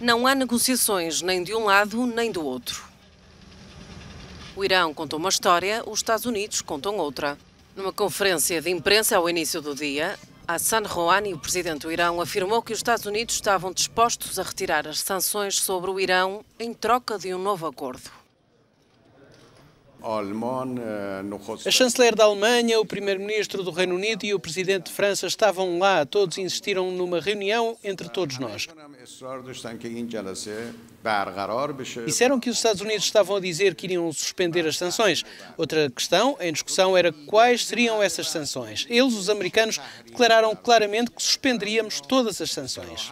não há negociações nem de um lado nem do outro. O Irão contou uma história, os Estados Unidos contam outra. Numa conferência de imprensa ao início do dia, Hassan Rouhani, o presidente do Irão, afirmou que os Estados Unidos estavam dispostos a retirar as sanções sobre o Irão em troca de um novo acordo. Eh, a chanceler da Alemanha, o primeiro-ministro do Reino Unido e o presidente de França estavam lá. Todos insistiram numa reunião entre todos nós. Disseram que os Estados Unidos estavam a dizer que iriam suspender as sanções. Outra questão em discussão era quais seriam essas sanções. Eles, os americanos, declararam claramente que suspenderíamos todas as sanções.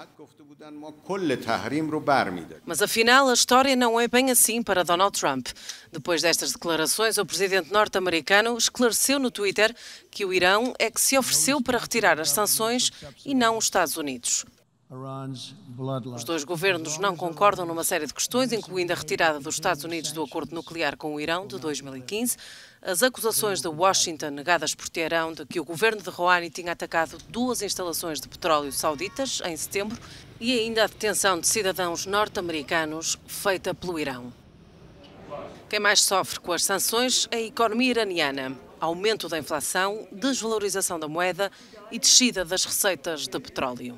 Mas afinal, a história não é bem assim para Donald Trump. Depois destas declarações, declarações, o presidente norte-americano esclareceu no Twitter que o Irão é que se ofereceu para retirar as sanções e não os Estados Unidos. Os dois governos não concordam numa série de questões, incluindo a retirada dos Estados Unidos do acordo nuclear com o Irão de 2015, as acusações de Washington negadas por Teherão de que o governo de Rouhani tinha atacado duas instalações de petróleo sauditas em setembro e ainda a detenção de cidadãos norte-americanos feita pelo Irão. Quem mais sofre com as sanções é a economia iraniana. Aumento da inflação, desvalorização da moeda e descida das receitas de petróleo.